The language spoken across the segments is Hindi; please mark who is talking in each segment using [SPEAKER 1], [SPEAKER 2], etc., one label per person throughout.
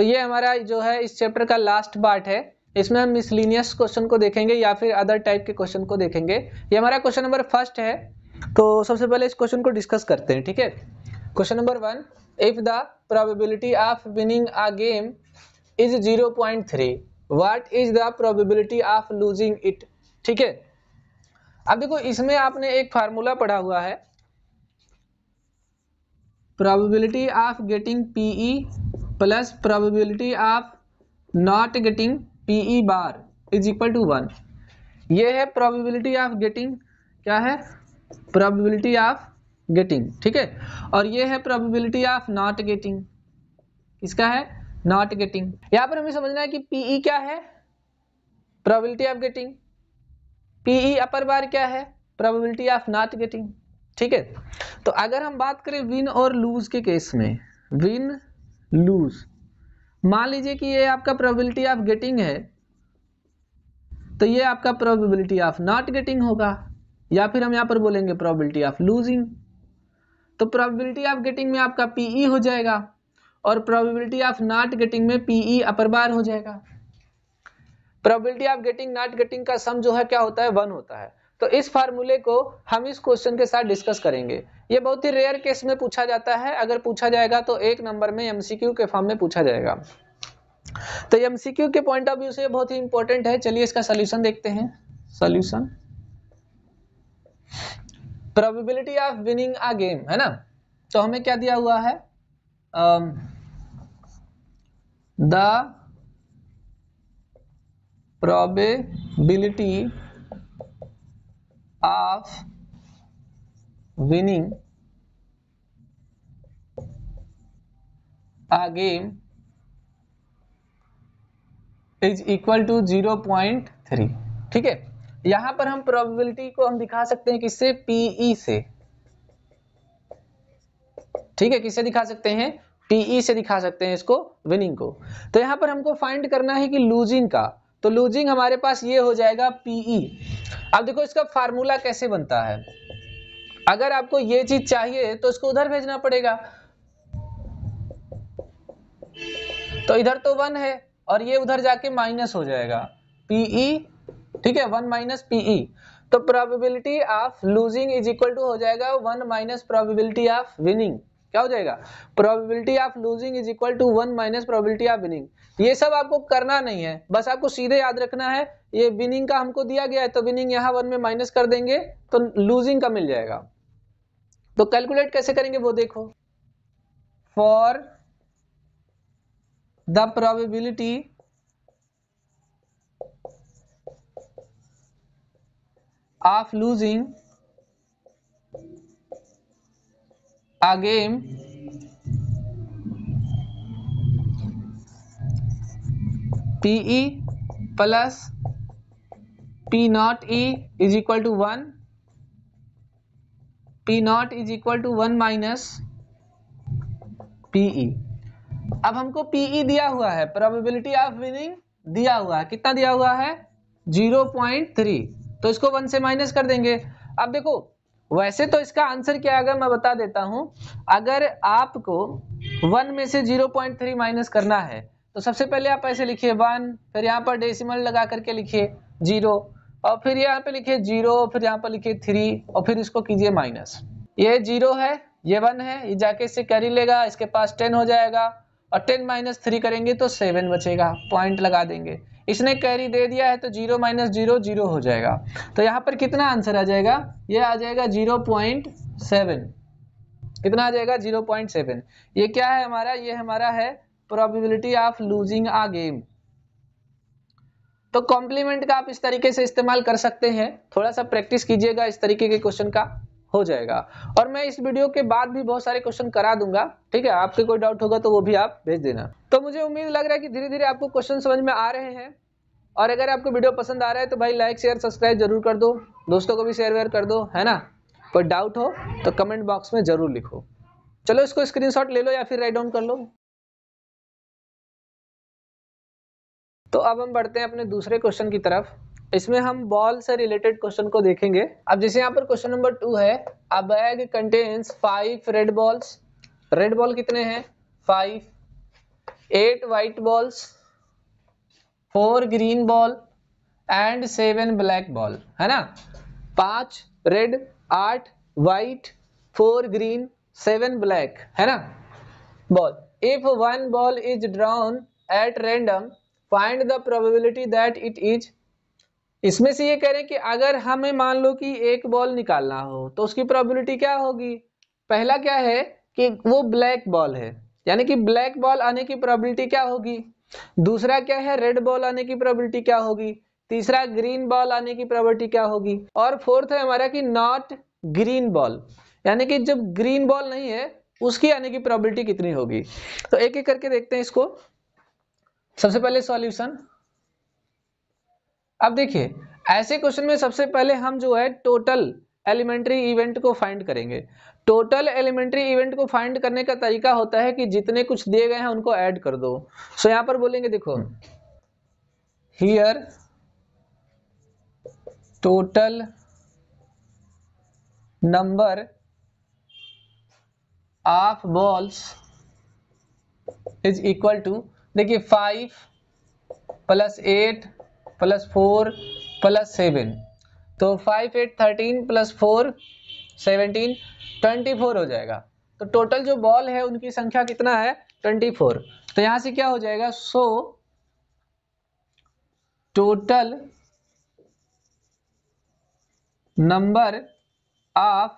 [SPEAKER 1] तो ये हमारा जो है इस चैप्टर का लास्ट पार्ट है इसमें हम मिसलिनियस क्वेश्चन को देखेंगे या फिर अदर टाइप के क्वेश्चन को देखेंगे ये हमारा क्वेश्चन नंबर फर्स्ट है तो सबसे पहले इस क्वेश्चन को डिस्कस करते हैं ठीक है question number one if the probability of winning a game is zero point three what is the probability of losing it ठीक है अब देखो इसमें आपने एक फार्मूला पढ़ा हुआ है probability of getting P E plus probability of not getting P E bar is equal to one ये है प्रोबेबिलिटी ऑफ गेटिंग क्या है प्रोबेबिलिटी ऑफ गेटिंग ठीक है और ये है प्रोबेबिलिटी ऑफ नॉट गेटिंग इसका है नॉट गेटिंग यहां पर हमें समझना है कि पीई क्या है probability of getting P E upper bar क्या है प्रोबेबिलिटी ऑफ नॉट गेटिंग ठीक है तो अगर हम बात करें विन और लूज के केस में विन लूज मान लीजिए कि ये आपका प्रोबेबिलिटी ऑफ गेटिंग है तो ये आपका प्रोबेबिलिटी ऑफ नॉट गेटिंग होगा या फिर हम यहाँ पर बोलेंगे प्रोबेबिलिटी ऑफ लूजिंग तो प्रोबेबिलिटी ऑफ गेटिंग में आपका पीई e हो जाएगा और प्रोबेबिलिटी ऑफ नॉट गेटिंग में पीई e अपर बार हो जाएगा probability of getting not getting का सम जो है क्या होता है वन होता है तो इस फार्मूले को हम इस क्वेश्चन के साथ डिस्कस करेंगे ये बहुत ही रेयर केस में पूछा जाता है अगर पूछा जाएगा तो एक नंबर में एमसीक्यू के फॉर्म में पूछा जाएगा तो एमसीक्यू के पॉइंट ऑफ व्यू से बहुत ही इंपॉर्टेंट है चलिए इसका सोल्यूशन देखते हैं solution probability of winning a game है ना तो हमें क्या दिया हुआ है the um, probability of winning a game is equal to zero point three ठीक है यहां पर हम प्रोबेबिलिटी को हम दिखा सकते हैं किससे पीई e से ठीक है किससे दिखा सकते हैं पीई e से दिखा सकते हैं इसको विनिंग को तो यहां पर हमको फाइंड करना है कि लूजिंग का तो लूजिंग हमारे पास ये हो जाएगा पीई e. अब देखो इसका फार्मूला कैसे बनता है अगर आपको ये चीज चाहिए तो इसको उधर भेजना पड़ेगा तो इधर तो वन है और ये उधर जाके माइनस हो जाएगा पीई e, ठीक है वन माइनस पीई तो probability of losing is equal to हो जाएगा one minus probability of winning क्या हो जाएगा probability of losing is equal to one minus probability of winning ये सब आपको करना नहीं है बस आपको सीधे याद रखना है ये विनिंग का हमको दिया गया है तो विनिंग यहाँ वन में माइनस कर देंगे तो लूजिंग का मिल जाएगा तो कैलकुलेट कैसे करेंगे वो देखो for the probability of losing आगे P E plus P not E is equal to one P not is equal to one minus P E अब हमको पीई e दिया हुआ है प्रोबेबिलिटी ऑफ विनिंग दिया हुआ है कितना दिया हुआ है जीरो पॉइंट थ्री तो इसको वन से माइनस कर देंगे अब देखो वैसे तो इसका आंसर क्या आएगा मैं बता देता हूं अगर आपको वन में से जीरो पॉइंट थ्री माइनस करना है तो सबसे पहले आप ऐसे लिखिए वन फिर यहाँ पर डेसिमल लगा करके लिखिए जीरो और फिर यहाँ पे लिखिए जीरो फिर यहाँ पर लिखिए थ्री और फिर इसको कीजिए माइनस ये जीरो है ये वन है ये जाके इससे कैरी लेगा इसके पास टेन हो जाएगा और टेन माइनस थ्री करेंगे तो सेवन बचेगा पॉइंट लगा देंगे इसने कैरी दे दिया है तो जीरो माइनस जीरो जीरो हो जाएगा तो यहाँ पर कितना आंसर आ जाएगा ये आ जाएगा जीरो पॉइंट सेवन कितना आ जाएगा जीरो पॉइंट सेवन ये क्या है हमारा ये हमारा है probability of losing a game तो कॉम्प्लीमेंट का आप इस तरीके से इस्तेमाल कर सकते हैं थोड़ा सा प्रैक्टिस कीजिएगा इस तरीके के क्वेश्चन का हो जाएगा और मैं इस वीडियो के बाद भी बहुत सारे क्वेश्चन करा दूंगा ठीक है आपके कोई डाउट होगा तो वो भी आप भेज देना तो मुझे उम्मीद लग रहा है कि धीरे धीरे आपको क्वेश्चन समझ में आ रहे हैं और अगर आपको वीडियो पसंद आ रहा है तो भाई लाइक शेयर सब्सक्राइब जरूर कर दो दोस्तों को भी शेयर वेयर कर दो है ना कोई डाउट हो तो कमेंट बॉक्स में जरूर लिखो चलो इसको स्क्रीनशॉट ले लो या फिर राइट डाउन कर लो तो अब हम बढ़ते हैं अपने दूसरे क्वेश्चन की तरफ इसमें हम बॉल से रिलेटेड क्वेश्चन को देखेंगे अब जैसे यहाँ पर क्वेश्चन नंबर टू है a bag contains five red balls red ball कितने हैं five eight white balls four green ball and seven black ball है ना पांच रेड आठ white four green seven black है ना ball if one ball is drawn at random find the probability that it is इसमें से ये कह रहे हैं कि अगर हमें मान लो कि एक बॉल निकालना हो तो उसकी प्रोबेबिलिटी क्या होगी पहला क्या है कि वो ब्लैक बॉल है यानी कि ब्लैक बॉल आने की प्रोबेबिलिटी क्या होगी दूसरा क्या है रेड बॉल आने की प्रॉबिलिटी क्या होगी तीसरा ग्रीन बॉल आने की प्रॉबिलिटी क्या होगी और फोर्थ है हमारा कि नॉट ग्रीन बॉल यानी कि जब ग्रीन बॉल नहीं है उसकी आने की प्रॉबिलिटी कितनी होगी तो एक एक करके देखते हैं इसको सबसे पहले सॉल्यूशन अब देखिए ऐसे क्वेश्चन में सबसे पहले हम जो है टोटल एलिमेंट्री इवेंट को फाइंड करेंगे टोटल एलिमेंट्री इवेंट को फाइंड करने का तरीका होता है कि जितने कुछ दिए गए हैं उनको ऐड कर दो सो so, यहां पर बोलेंगे देखो here total number of balls is equal to देखिए five plus eight plus four plus seven तो five eight thirteen plus four seventeen twenty four हो जाएगा तो टोटल जो बॉल है उनकी संख्या कितना है ट्वेंटी फोर तो यहां से क्या हो जाएगा so total number of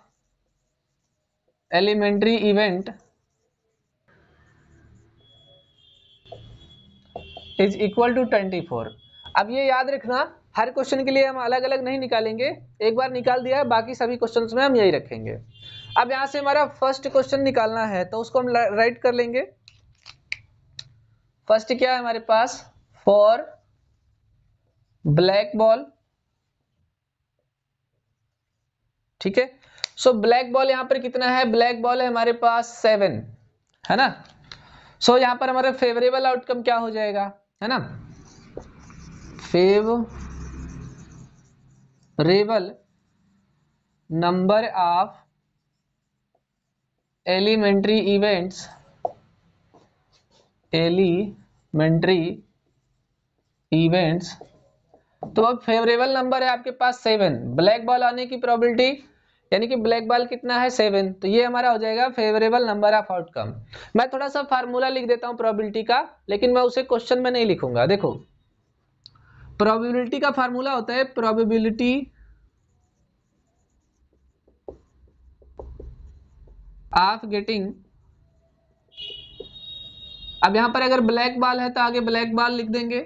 [SPEAKER 1] elementary event is equal to twenty four अब ये याद रखना हर क्वेश्चन के लिए हम अलग अलग नहीं निकालेंगे एक बार निकाल दिया है बाकी सभी क्वेश्चन में हम यही रखेंगे अब यहाँ से हमारा फर्स्ट क्वेश्चन निकालना है तो उसको हम राइट कर लेंगे फर्स्ट क्या है हमारे पास फॉर ब्लैक बॉल ठीक है सो ब्लैक बॉल यहां पर कितना है ब्लैक बॉल है हमारे पास सेवन है ना सो so, यहाँ पर हमारा फेवरेबल आउटकम क्या हो जाएगा है ना favourable number of elementary events elementary events तो अब फेवरेबल नंबर है आपके पास सेवन ब्लैक बॉल आने की प्रोबेबिलिटी यानी कि ब्लैक बॉल कितना है सेवन तो ये हमारा हो जाएगा फेवरेबल नंबर ऑफ आउटकम मैं थोड़ा सा फार्मूला लिख देता हूं प्रोबेबिलिटी का लेकिन मैं उसे क्वेश्चन में नहीं लिखूंगा देखो प्रोबेबिलिटी का फार्मूला होता है प्रोबेबिलिटी ऑफ गेटिंग अब यहां पर अगर ब्लैक बाल है तो आगे ब्लैक बाल लिख देंगे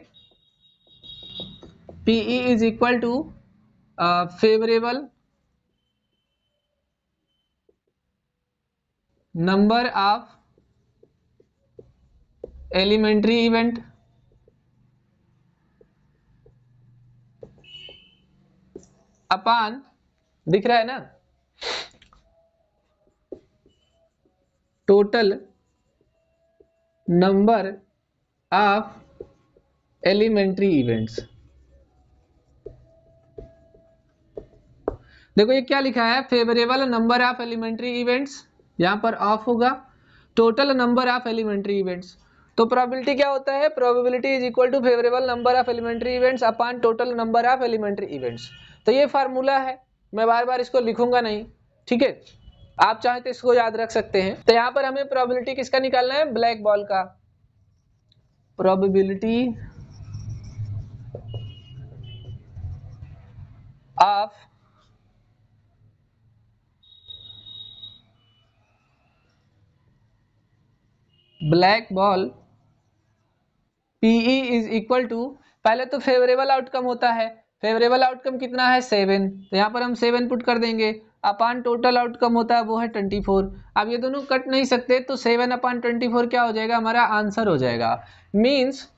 [SPEAKER 1] P E is equal to favourable number of elementary event upon दिख रहा है ना total number of elementary events देखो ये क्या लिखा है favourable number of elementary events यहां पर ऑफ होगा total number of elementary events तो प्रोबेबिलिटी क्या होता है probability is equal to favourable number of elementary events upon total number of elementary events तो ये फार्मूला है मैं बार बार इसको लिखूंगा नहीं ठीक है आप चाहे तो इसको याद रख सकते हैं तो यहां पर हमें प्रोबेबिलिटी किसका निकालना है ब्लैक बॉल का probability of black ball P E is equal to पहले तो फेवरेबल आउटकम होता है फेवरेबल आउटकम कितना है सेवन तो यहाँ पर हम सेवन पुट कर देंगे अपान टोटल आउटकम होता है वो है ट्वेंटी फोर अब ये दोनों कट नहीं सकते तो सेवन अपान ट्वेंटी फोर क्या हो जाएगा हमारा आंसर हो जाएगा मीन्स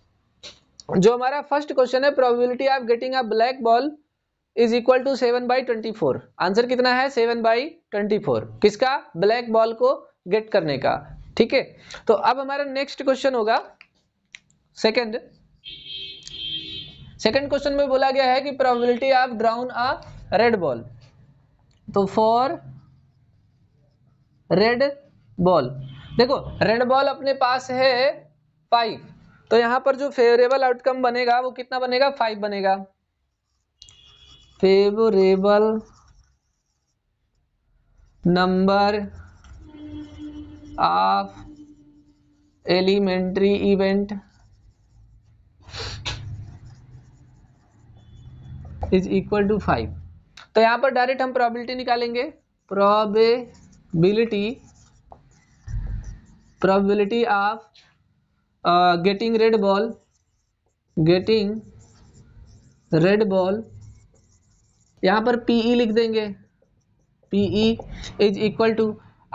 [SPEAKER 1] जो हमारा फर्स्ट क्वेश्चन है probability of getting a black ball is equal to seven by twenty four answer कितना है सेवन बाई ट्वेंटी फोर किसका ब्लैक बॉल को गेट करने का ठीक है तो अब हमारा नेक्स्ट क्वेश्चन होगा सेकेंड सेकेंड क्वेश्चन में बोला गया है कि probability of drawn a red ball तो फॉर रेड बॉल देखो रेड बॉल अपने पास है फाइव तो यहां पर जो फेवरेबल आउटकम बनेगा वो कितना बनेगा फाइव बनेगा favourable number of elementary event is equal to five तो यहाँ पर डायरेक्ट हम प्रोबेबिलिटी निकालेंगे probability probability of getting red ball getting red ball यहाँ पर पीई e लिख देंगे पीई इज इक्वल टू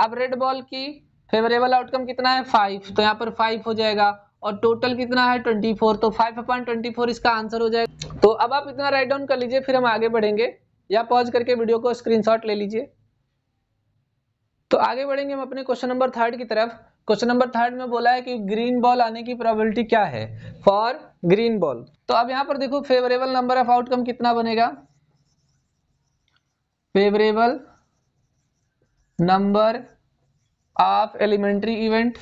[SPEAKER 1] अब रेड बॉल की फेवरेबल आउटकम कितना है फाइव तो यहाँ पर फाइव हो जाएगा और टोटल कितना है 24 तो 5 अपॉइंट ट्वेंटी इसका आंसर हो जाएगा तो अब आप इतना राइट डाउन कर लीजिए फिर हम आगे बढ़ेंगे या पॉज करके वीडियो को स्क्रीनशॉट ले लीजिए तो आगे बढ़ेंगे हम अपने क्वेश्चन नंबर थर्ड की तरफ क्वेश्चन नंबर थर्ड में बोला है कि ग्रीन बॉल आने की प्रोबेबिलिटी क्या है फॉर ग्रीन बॉल तो अब यहां पर देखो फेवरेबल नंबर ऑफ आउटकम कितना बनेगा favourable number of elementary event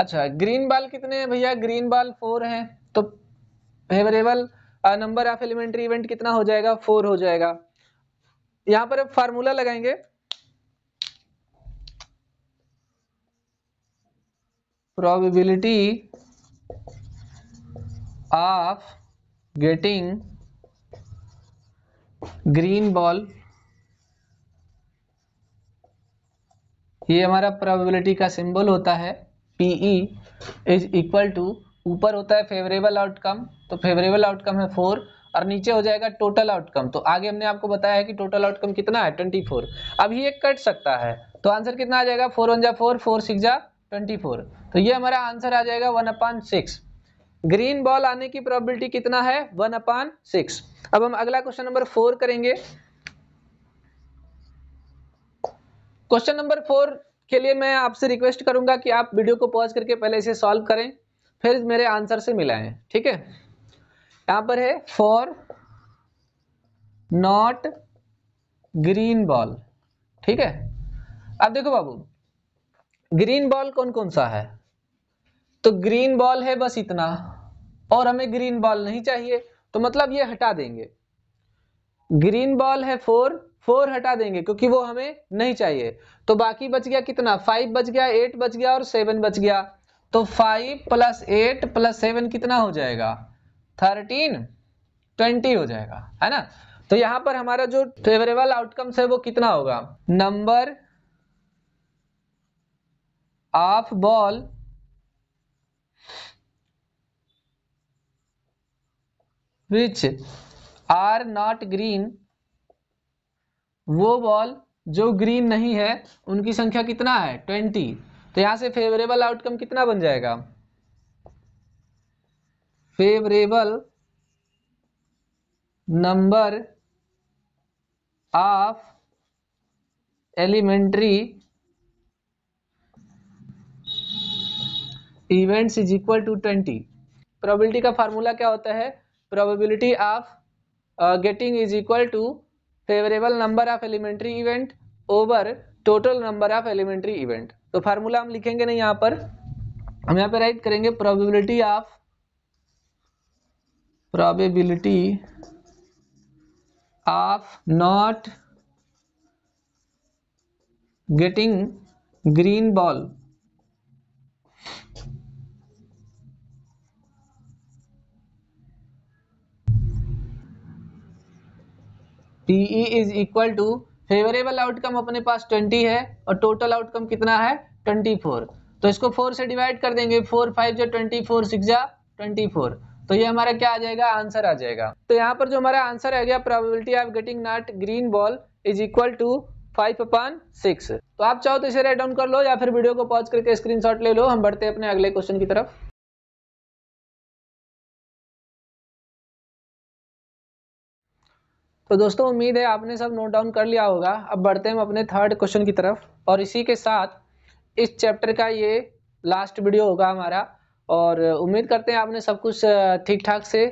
[SPEAKER 1] अच्छा ग्रीन बाल कितने हैं भैया ग्रीन बाल फोर हैं तो favourable number of elementary event कितना हो जाएगा फोर हो जाएगा यहां पर अब फार्मूला लगाएंगे probability of getting green ball ये हमारा प्रोबेबिलिटी का सिंबल होता है P E is equal to ऊपर होता है फेवरेबल आउटकम तो फेवरेबल आउटकम है फोर और नीचे हो जाएगा टोटल आउटकम तो आगे हमने आपको बताया है कि टोटल आउटकम कितना है ट्वेंटी फोर अब ये कट सकता है तो आंसर कितना आ जाएगा फोर वन जा फोर फोर सिक्स जा ट्वेंटी फोर तो ये हमारा आंसर आ जाएगा one upon six green ball आने की प्रोबेबिलिटी कितना है वन अपान सिक्स अब हम अगला क्वेश्चन नंबर फोर करेंगे क्वेश्चन नंबर फोर इसके लिए मैं आपसे रिक्वेस्ट करूंगा कि आप वीडियो को पॉज करके पहले इसे सॉल्व करें फिर मेरे आंसर से मिलाएं ठीक है यहां पर है फॉर नॉट ग्रीन बॉल ठीक है अब देखो बाबू ग्रीन बॉल कौन कौन सा है तो ग्रीन बॉल है बस इतना और हमें ग्रीन बॉल नहीं चाहिए तो मतलब ये हटा देंगे ग्रीन बॉल है फोर फोर हटा देंगे क्योंकि वो हमें नहीं चाहिए तो बाकी बच गया कितना फाइव बच गया एट बच गया और सेवन बच गया तो five plus eight plus seven कितना हो जाएगा थर्टीन ट्वेंटी हो जाएगा है ना तो यहां पर हमारा जो फेवरेबल आउटकम्स है वो कितना होगा number of ball which are not green वो बॉल जो ग्रीन नहीं है उनकी संख्या कितना है ट्वेंटी तो यहां से फेवरेबल आउटकम कितना बन जाएगा favourable number of elementary events is equal to twenty probability का फार्मूला क्या होता है probability of getting is equal to favourable number of elementary event over total number of elementary event तो फार्मूला हम लिखेंगे नहीं यहां पर हम यहां पे राइट करेंगे probability of probability of not getting green ball E is equal to favourable outcome अपने पास 20 है और टोटल आउटकम कितना है 24 तो इसको 4 से डिवाइड कर देंगे 4 5 जो 24 फोर सिक्स जा ट्वेंटी तो ये हमारा क्या आ जाएगा आंसर आ जाएगा तो यहाँ पर जो हमारा आंसर आ गया probability of getting not green ball is equal to five upon six तो आप चाहो तो इसे राइट डाउन कर लो या फिर वीडियो को पॉज करके स्क्रीनशॉट ले लो हम बढ़ते हैं अपने अगले क्वेश्चन की तरफ तो दोस्तों उम्मीद है आपने सब नोट डाउन कर लिया होगा अब बढ़ते हैं हम अपने थर्ड क्वेश्चन की तरफ और इसी के साथ इस चैप्टर का ये लास्ट वीडियो होगा हमारा और उम्मीद करते हैं आपने सब कुछ ठीक ठाक से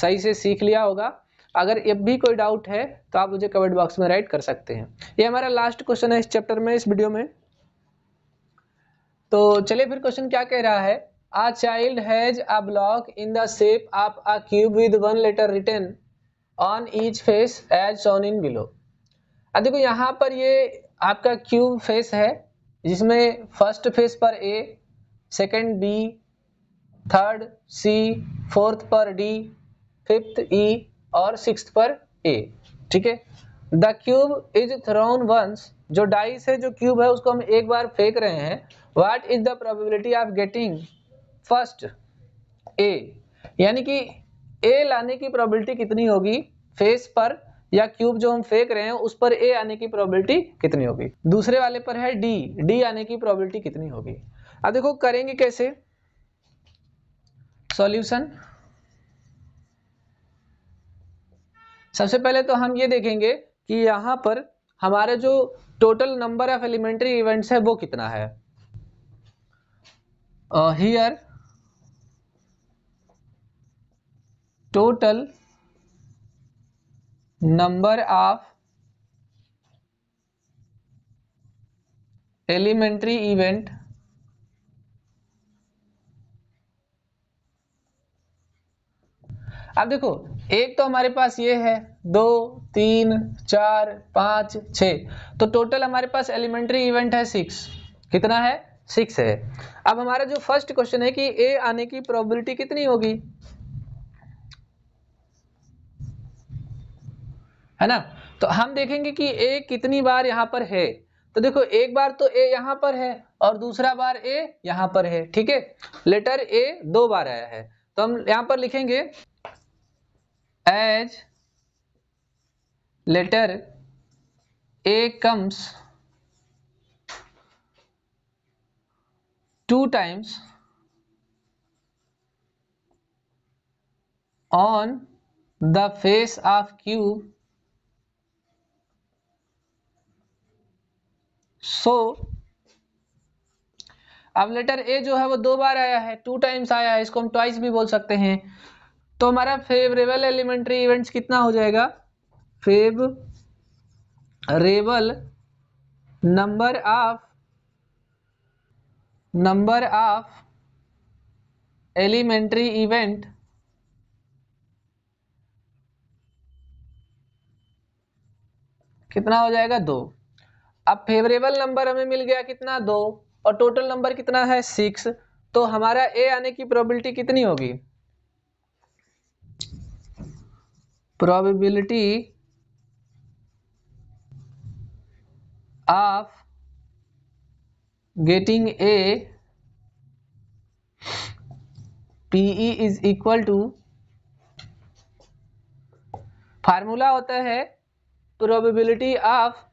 [SPEAKER 1] सही से सीख लिया होगा अगर ये भी कोई डाउट है तो आप मुझे कमेंट बॉक्स में राइट कर सकते हैं ये हमारा लास्ट क्वेश्चन है इस चैप्टर में इस वीडियो में तो चलिए फिर क्वेश्चन क्या कह रहा है a child has a block in the shape of a cube with one letter written on each face as shown in below अब देखो यहाँ पर ये आपका क्यूब फेस है जिसमें फर्स्ट फेस पर A second B third C fourth पर डी फिफ्थ ई और सिक्स पर ए ठीक है the cube is thrown once जो डाइस है जो क्यूब है उसको हम एक बार फेंक रहे हैं what is the probability of getting first A यानी कि ए लाने की प्रोबेबिलिटी कितनी होगी फेस पर या क्यूब जो हम फेंक रहे हैं उस पर ए आने की प्रोबेबिलिटी कितनी होगी दूसरे वाले पर है डी डी आने की प्रोबेबिलिटी कितनी होगी अब देखो करेंगे कैसे सॉल्यूशन सबसे पहले तो हम ये देखेंगे कि यहां पर हमारे जो total number of elementary events है वो कितना है here uh, total number of elementary event अब देखो एक तो हमारे पास ये है दो तीन चार पाँच छ तो टोटल हमारे पास एलिमेंट्री इवेंट है सिक्स कितना है सिक्स है अब हमारा जो फर्स्ट क्वेश्चन है कि ए आने की प्रोबेबिलिटी कितनी होगी है ना तो हम देखेंगे कि ए कितनी बार यहाँ पर है तो देखो एक बार तो ए यहाँ पर है और दूसरा बार ए यहाँ पर है ठीक है लेटर ए दो बार आया है तो हम यहाँ पर लिखेंगे as letter A comes two times on the face of cube so अब लेटर ए जो है वो दो बार आया है टू टाइम्स आया है इसको हम ट्वाइस भी बोल सकते हैं तो हमारा फेवरेबल एलिमेंट्री इवेंट्स कितना हो जाएगा favourable number of number of elementary event कितना हो जाएगा दो अब फेवरेबल नंबर हमें मिल गया कितना दो और टोटल नंबर कितना है सिक्स तो हमारा ए आने की प्रोबेबिलिटी कितनी होगी probability of getting A P E is equal to formula होता है probability of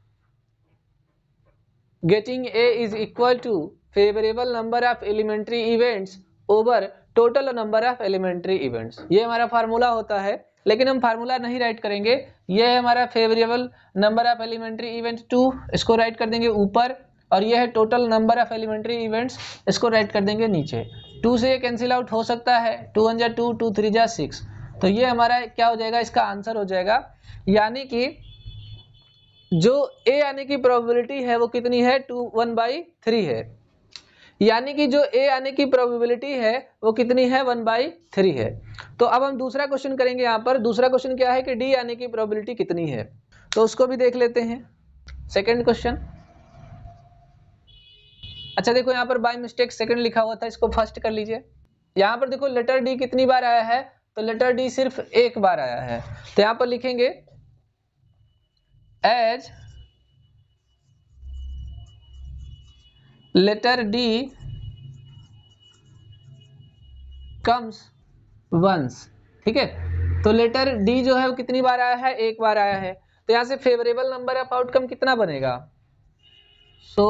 [SPEAKER 1] getting A is equal to favorable number of elementary events over total number of elementary events. ये हमारा फार्मूला होता है लेकिन हम फार्मूला नहीं राइट करेंगे ये है हमारा favourable number of elementary event two इसको राइट कर देंगे ऊपर और ये है total number of elementary events इसको राइट कर देंगे नीचे टू से ये कैंसिल आउट हो सकता है टू वन जा टू टू थ्री जा सिक्स तो ये हमारा क्या हो जाएगा इसका आंसर हो जाएगा यानी कि जो ए आने की प्रोबेबिलिटी है वो कितनी है टू वन बाई थ्री है यानी कि जो ए आने की प्रोबेबिलिटी है वो कितनी है वन बाई थ्री है तो अब हम दूसरा क्वेश्चन करेंगे यहाँ पर दूसरा क्वेश्चन क्या है कि डी आने की प्रोबेबिलिटी कितनी है तो उसको भी देख लेते हैं सेकेंड क्वेश्चन अच्छा देखो यहाँ पर बाई मिस्टेक सेकेंड लिखा हुआ था इसको फर्स्ट कर लीजिए यहाँ पर देखो लेटर डी कितनी बार आया है तो लेटर डी सिर्फ एक बार आया है तो यहाँ पर लिखेंगे as letter D comes once ठीक है तो लेटर डी जो है वो कितनी बार आया है एक बार आया है तो यहां से फेवरेबल नंबर ऑफ आउटकम कितना बनेगा so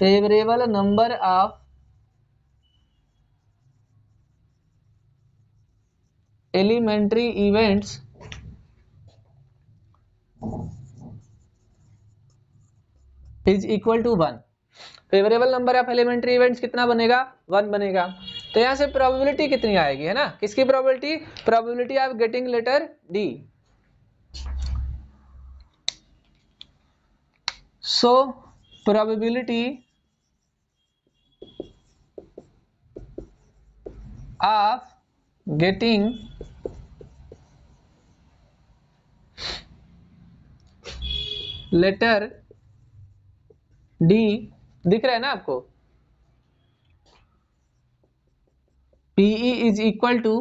[SPEAKER 1] favourable number of elementary events is equal to one favourable number of elementary events कितना बनेगा वन बनेगा तो यहां से प्रोबेबिलिटी कितनी आएगी है ना किसकी probability probability of getting letter D so probability of getting letter D दिख रहा है ना आपको पीई इज इक्वल टू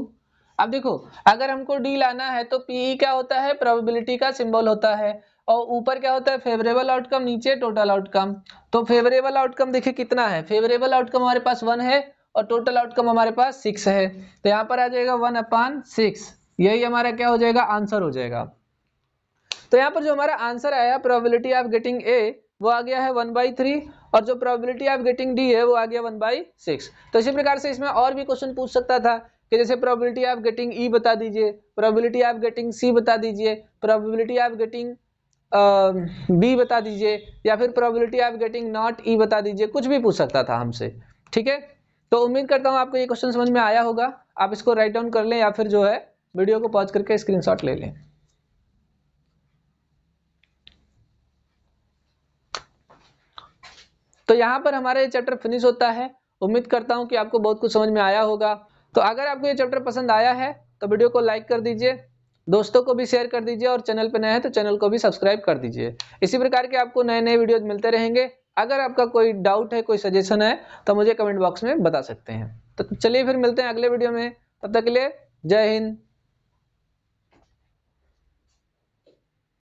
[SPEAKER 1] अब देखो अगर हमको डी लाना है तो पीई e क्या होता है प्रोबेबिलिटी का सिंबल होता है और ऊपर क्या होता है फेवरेबल आउटकम नीचे टोटल आउटकम तो फेवरेबल आउटकम देखिए कितना है फेवरेबल आउटकम हमारे पास वन है और टोटल आउटकम हमारे पास सिक्स है तो यहाँ पर आ जाएगा वन अपान सिक्स यही हमारा क्या हो जाएगा आंसर हो जाएगा तो यहाँ पर जो हमारा आंसर आया प्रोबेबिलिटी ऑफ गेटिंग ए वो आ गया है वन बाई थ्री और जो प्रोबेबिलिटी ऑफ गेटिंग डी है वो आ गया वन बाई सिक्स तो इसी प्रकार से इसमें और भी क्वेश्चन पूछ सकता था कि जैसे प्रोबेबिलिटी ऑफ गेटिंग ई बता दीजिए प्रोबेबिलिटी ऑफ गेटिंग सी बता दीजिए प्रोबेबिलिटी ऑफ गेटिंग बी बता दीजिए या फिर probability of getting not E बता दीजिए कुछ भी पूछ सकता था हमसे ठीक है तो उम्मीद करता हूँ आपको ये क्वेश्चन समझ में आया होगा आप इसको राइट डाउन कर लें या फिर जो है वीडियो को पॉज करके स्क्रीनशॉट ले लें तो यहाँ पर हमारा ये चैप्टर फिनिश होता है उम्मीद करता हूँ कि आपको बहुत कुछ समझ में आया होगा तो अगर आपको ये चैप्टर पसंद आया है तो वीडियो को लाइक कर दीजिए दोस्तों को भी शेयर कर दीजिए और चैनल पर नए हैं तो चैनल को भी सब्सक्राइब कर दीजिए इसी प्रकार के आपको नए नए वीडियोज मिलते रहेंगे अगर आपका कोई डाउट है कोई सजेशन है तो मुझे कमेंट बॉक्स में बता सकते हैं तो चलिए फिर मिलते हैं अगले वीडियो में तब तक के लिए जय हिंद